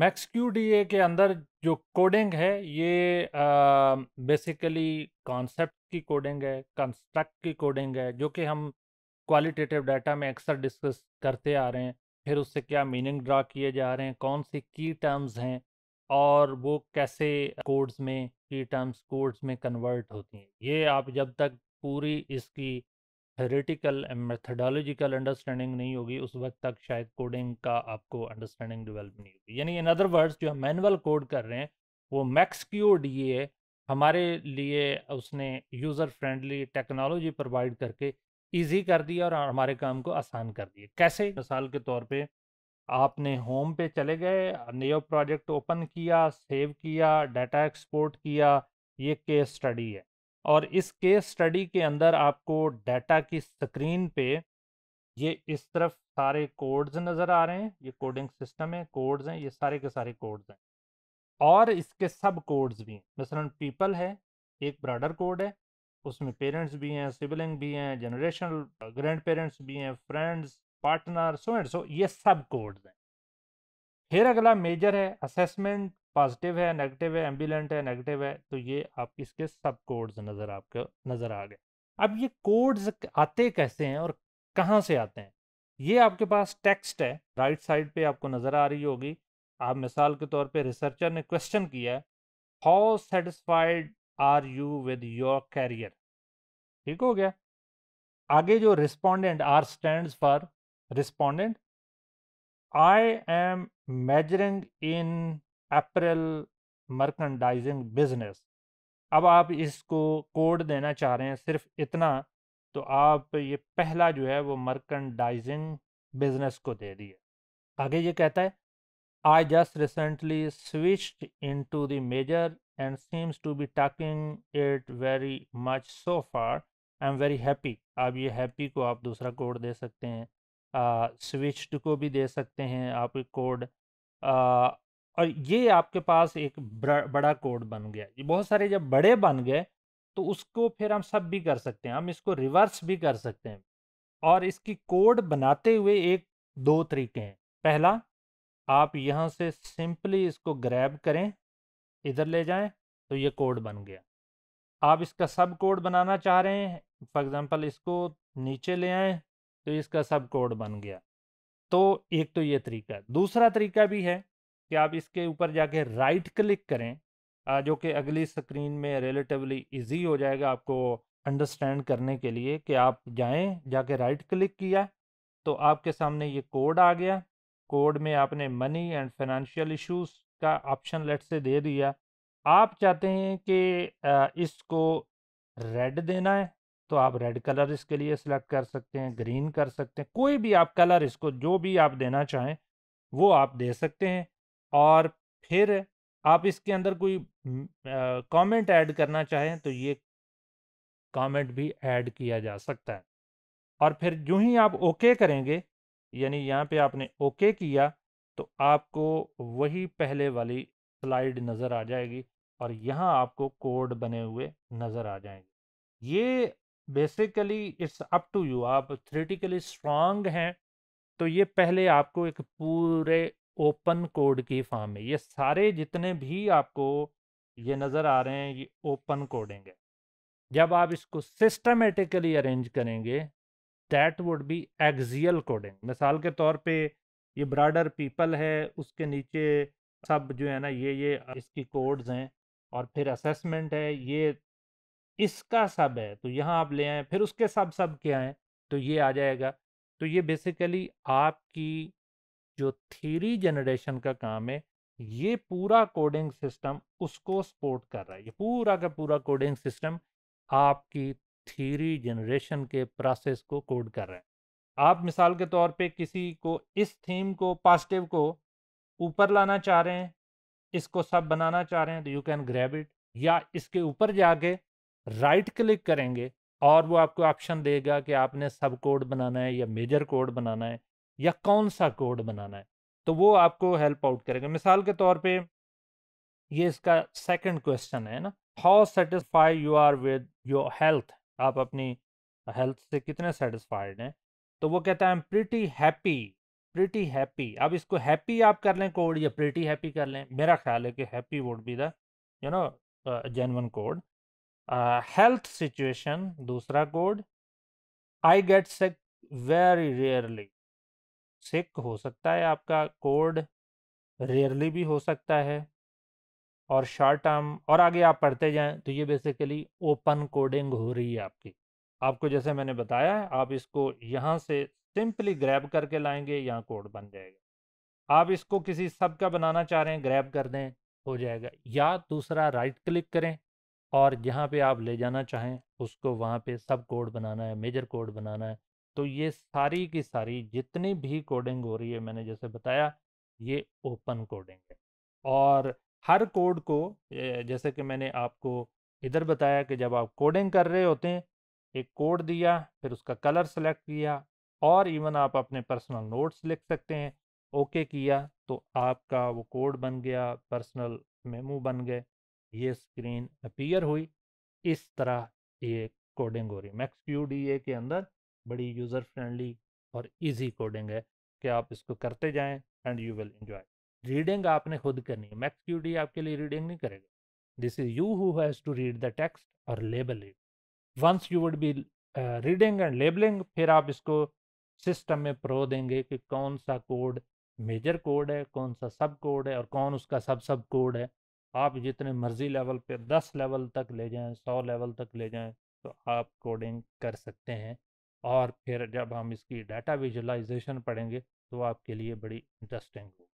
max Q D A के अंदर जो कोडिंग है ये बेसिकली कॉन्सेप्ट की कोडिंग है कंस्ट्रक्ट की कोडिंग है जो कि हम क्वालिटेटिव डाटा में अक्सर डिस्कस करते आ रहे हैं फिर उससे क्या मीनिंग ड्रा किए जा रहे हैं कौन सी की टर्म्स हैं और वो कैसे कोड्स में की टर्म्स कोड्स में कन्वर्ट होती हैं ये आप जब तक पूरी इसकी थेरेटिकल मेथडोलॉजिकल अंडरस्टैंडिंग नहीं होगी उस वक्त तक शायद कोडिंग का आपको अंडरस्टैंडिंग डेवलप नहीं होगी यानी इन अदर वर्ड्स जो हम मैनुअल कोड कर रहे हैं वो मैक्स क्यू डी हमारे लिए उसने यूज़र फ्रेंडली टेक्नोलॉजी प्रोवाइड करके ईजी कर दिया और हमारे काम को आसान कर दिया कैसे मिसाल के तौर पे आपने होम पे चले गए नयो प्रोजेक्ट ओपन किया सेव किया डाटा एक्सपोर्ट किया ये केस स्टडी है और इस केस स्टडी के अंदर आपको डाटा की स्क्रीन पे ये इस तरफ सारे कोड्स नज़र आ रहे हैं ये कोडिंग सिस्टम है कोड्स हैं ये सारे के सारे कोड्स हैं और इसके सब कोड्स भी हैं मसलन पीपल है एक ब्राडर कोड है उसमें पेरेंट्स भी हैं सिबलिंग भी हैं जनरेशनल ग्रैंड पेरेंट्स भी हैं friends partner so and so ये सब कोड्स हैं फिर अगला मेजर है असेसमेंट पॉजिटिव है नेगेटिव है एम्बुलेंट है नेगेटिव है तो ये आप इसके सब कोड्स नज़र आपको नज़र आ गए अब ये कोड्स आते कैसे हैं और कहाँ से आते हैं ये आपके पास टेक्स्ट है राइट साइड पे आपको नज़र आ रही होगी आप मिसाल के तौर पे रिसर्चर ने क्वेश्चन किया है how satisfied are you with your career ठीक हो गया आगे जो respondent R stand for respondent I am measuring in apparel merchandising business अब आप इसको कोड देना चाह रहे हैं सिर्फ इतना तो आप ये पहला जो है वो मर्कंडाइजिंग बिजनेस को दे दिए आगे ये कहता है I just recently switched into the major and seems to be talking it very much so far I am very happy आप ये हैप्पी को आप दूसरा कोड दे सकते हैं स्विच्ड uh, को भी दे सकते हैं आप कोड और ये आपके पास एक बड़ा कोड बन गया ये बहुत सारे जब बड़े बन गए तो उसको फिर हम सब भी कर सकते हैं हम इसको रिवर्स भी कर सकते हैं और इसकी कोड बनाते हुए एक दो तरीके हैं पहला आप यहाँ से सिंपली इसको ग्रैब करें इधर ले जाएं तो ये कोड बन गया आप इसका सब कोड बनाना चाह रहे हैं फॉर एग्ज़ाम्पल इसको नीचे ले आएँ तो इसका सब कोड बन गया तो एक तो ये तरीका दूसरा तरीका भी है कि आप इसके ऊपर जाके राइट क्लिक करें जो कि अगली स्क्रीन में रिलेटिवली इजी हो जाएगा आपको अंडरस्टैंड करने के लिए कि आप जाएं जाके राइट क्लिक किया तो आपके सामने ये कोड आ गया कोड में आपने मनी एंड फाइनेंशियल इश्यूज का ऑप्शन लेट से दे दिया आप चाहते हैं कि इसको रेड देना है तो आप रेड कलर इसके लिए सिलेक्ट कर सकते हैं ग्रीन कर सकते हैं कोई भी आप कलर इसको जो भी आप देना चाहें वो आप दे सकते हैं और फिर आप इसके अंदर कोई कमेंट ऐड करना चाहें तो ये कमेंट भी ऐड किया जा सकता है और फिर जो ही आप ओके करेंगे यानी यहाँ पे आपने ओके किया तो आपको वही पहले वाली स्लाइड नज़र आ जाएगी और यहाँ आपको कोड बने हुए नज़र आ जाएंगे ये basically it's up to you आप थ्रेटिकली स्ट्रांग हैं तो ये पहले आपको एक पूरे ओपन कोड की फॉर्म में ये सारे जितने भी आपको ये नज़र आ रहे हैं ये ओपन कोडिंग है जब आप इसको सिस्टमेटिकली अरेंज करेंगे that would be axial coding मिसाल के तौर पे ये ब्राडर पीपल है उसके नीचे सब जो है ना ये ये इसकी कोड्स हैं और फिर असेसमेंट है ये इसका सब है तो यहाँ आप ले आए फिर उसके सब सब क्या हैं तो ये आ जाएगा तो ये बेसिकली आपकी जो थीरी जनरेशन का काम है ये पूरा कोडिंग सिस्टम उसको सपोर्ट कर रहा है ये पूरा का पूरा कोडिंग सिस्टम आपकी थीरी जनरेशन के प्रोसेस को कोड कर रहा है आप मिसाल के तौर पे किसी को इस थीम को पॉजिटिव को ऊपर लाना चाह रहे हैं इसको सब बनाना चाह रहे हैं तो यू कैन ग्रैब इट या इसके ऊपर जाके राइट क्लिक करेंगे और वो आपको ऑप्शन देगा कि आपने सब कोड बनाना है या मेजर कोड बनाना है या कौन सा कोड बनाना है तो वो आपको हेल्प आउट करेगा मिसाल के तौर पे ये इसका सेकंड क्वेश्चन है ना how satisfy you are with your health आप अपनी हेल्थ से कितने सेटिस्फाइड हैं तो वो कहता है प्रिटी हैप्पी प्रिटी हैप्पी अब इसको हैप्पी आप कर लें कोड या प्रिटी हैप्पी कर लें मेरा ख्याल है कि happy would be the you know genuine code health situation दूसरा code I get sick very rarely sick हो सकता है आपका कोड रेयरली भी हो सकता है और शॉर्ट टर्म और आगे आप पढ़ते जाएं तो ये बेसिकली ओपन कोडिंग हो रही है आपकी आपको जैसे मैंने बताया है आप इसको यहाँ से सिंपली ग्रैब करके लाएंगे यहाँ कोड बन जाएगा आप इसको किसी सब का बनाना चाह रहे हैं ग्रैब कर दें हो जाएगा या दूसरा राइट क्लिक करें और जहाँ पे आप ले जाना चाहें उसको वहाँ पे सब कोड बनाना है मेजर कोड बनाना है तो ये सारी की सारी जितनी भी कोडिंग हो रही है मैंने जैसे बताया ये ओपन कोडिंग है और हर कोड को जैसे कि मैंने आपको इधर बताया कि जब आप कोडिंग कर रहे होते हैं एक कोड दिया फिर उसका कलर सेलेक्ट किया और इवन आप अपने पर्सनल नोट्स लिख सकते हैं ओके किया तो आपका वो कोड बन गया पर्सनल मेमो बन गए ये स्क्रीन अपीयर हुई इस तरह ये कोडिंग हो रही मैक्स क्यू डी ए के अंदर बड़ी यूज़र फ्रेंडली और इजी कोडिंग है कि आप इसको करते जाएं and you will enjoy reading आपने खुद करनी है मैक्स क्यू डी आपके लिए रीडिंग नहीं करेगा this is you who has to read the text और label it once you would be reading and labelling फिर आप इसको सिस्टम में प्रो देंगे कि कौन सा कोड मेजर कोड है कौन सा सब कोड है और कौन उसका सब सब कोड है आप जितने मर्जी लेवल पे दस लेवल तक ले जाएं सौ लेवल तक ले जाएं तो आप कोडिंग कर सकते हैं और फिर जब हम इसकी डाटा विजुलाइजेशन पढ़ेंगे तो आपके लिए बड़ी इंटरेस्टिंग होगी